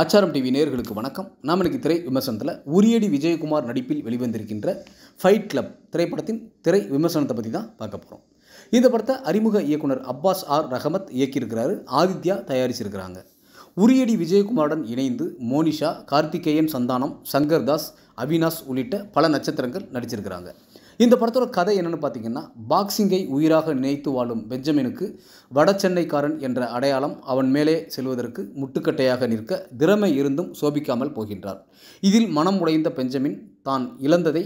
ஆச்சாரம் டிவி நேர்களுக்கு வணக்கம் நாம் இன்னைக்கு திரை விமர்சனத்தில் உரியடி விஜயகுமார் நடிப்பில் வெளிவந்திருக்கின்ற ஃபைட் கிளப் திரைப்படத்தின் திரை விமர்சனத்தை பற்றி தான் பார்க்க போகிறோம் இந்த படத்தை அறிமுக இயக்குனர் அப்பாஸ் ஆர் ரஹமத் இயக்கியிருக்கிறாரு ஆதித்யா தயாரிச்சிருக்கிறாங்க உரியடி விஜயகுமாருடன் இணைந்து மோனிஷா கார்த்திகேயன் சந்தானம் சங்கர் தாஸ் அவினாஷ் உள்ளிட்ட பல நட்சத்திரங்கள் நடிச்சிருக்கிறாங்க இந்த படத்தோட கதை என்னென்னு பார்த்தீங்கன்னா பாக்ஸிங்கை உயிராக நினைத்து வாழும் பெஞ்சமினுக்கு வட சென்னைக்காரன் என்ற அடையாளம் அவன் மேலே செல்வதற்கு முட்டுக்கட்டையாக நிற்க திறமை இருந்தும் சோபிக்காமல் போகின்றார் இதில் மனம் உடைந்த பெஞ்சமின் தான் இழந்ததை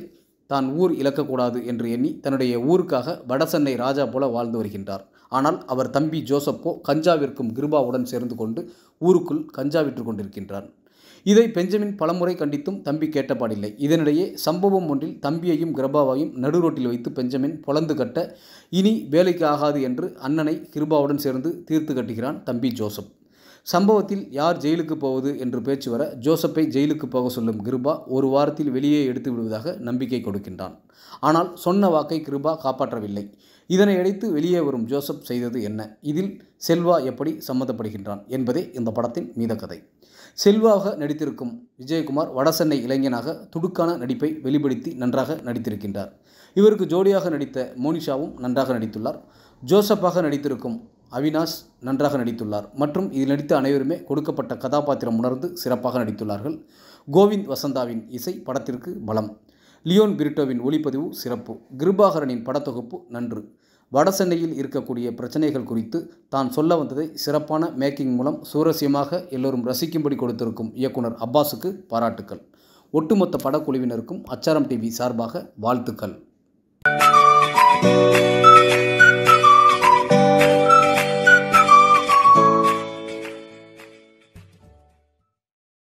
தான் ஊர் இழக்கக்கூடாது என்று எண்ணி தன்னுடைய ஊருக்காக வடசென்னை ராஜா போல வாழ்ந்து வருகின்றார் ஆனால் அவர் தம்பி ஜோசப்போ கஞ்சா விற்கும் கிருபாவுடன் சேர்ந்து கொண்டு ஊருக்குள் கஞ்சா விற்று கொண்டிருக்கின்றான் இதை பெஞ்சமின் பலமுறை கண்டித்தும் தம்பி கேட்டபாடில்லை இதனிடையே சம்பவம் ஒன்றில் தம்பியையும் கிருபாவையும் நடுரோட்டில் வைத்து பெஞ்சமின் பொலந்து கட்ட இனி வேலைக்கு ஆகாது என்று அண்ணனை கிருபாவுடன் சேர்ந்து தீர்த்து கட்டுகிறான் தம்பி ஜோசப் சம்பவத்தில் யார் ஜெயிலுக்கு போவது என்று பேச்சு வர ஜோசப்பை ஜெயிலுக்கு போக சொல்லும் கிருபா ஒரு வாரத்தில் வெளியே எடுத்து விடுவதாக நம்பிக்கை கொடுக்கின்றான் ஆனால் சொன்ன வாக்கை கிருபா காப்பாற்றவில்லை இதனை அடைத்து வெளியே வரும் ஜோசப் செய்தது என்ன இதில் செல்வா எப்படி சம்மந்தப்படுகின்றான் என்பதே இந்த படத்தின் மீத கதை செல்வாக நடித்திருக்கும் விஜயகுமார் வடசென்னை இளைஞனாக துடுக்கான நடிப்பை வெளிப்படுத்தி நன்றாக நடித்திருக்கின்றார் இவருக்கு ஜோடியாக நடித்த மோனிஷாவும் நன்றாக நடித்துள்ளார் ஜோசப்பாக நடித்திருக்கும் அவினாஷ் நன்றாக நடித்துள்ளார் மற்றும் இதில் நடித்த அனைவருமே கொடுக்கப்பட்ட கதாபாத்திரம் உணர்ந்து சிறப்பாக நடித்துள்ளார்கள் கோவிந்த் வசந்தாவின் இசை படத்திற்கு பலம் லியோன் பிரிட்டோவின் ஒளிப்பதிவு சிறப்பு கிருபாகரனின் படத்தொகுப்பு நன்று வடசென்னையில் இருக்கக்கூடிய பிரச்சனைகள் குறித்து தான் சொல்ல வந்ததை சிறப்பான மேக்கிங் மூலம் சுவரசியமாக எல்லோரும் ரசிக்கும்படி கொடுத்திருக்கும் இயக்குனர் அப்பாஸுக்கு பாராட்டுக்கள் ஒட்டுமொத்த படக்குழுவினருக்கும் அச்சாரம் டிவி சார்பாக வாழ்த்துக்கள்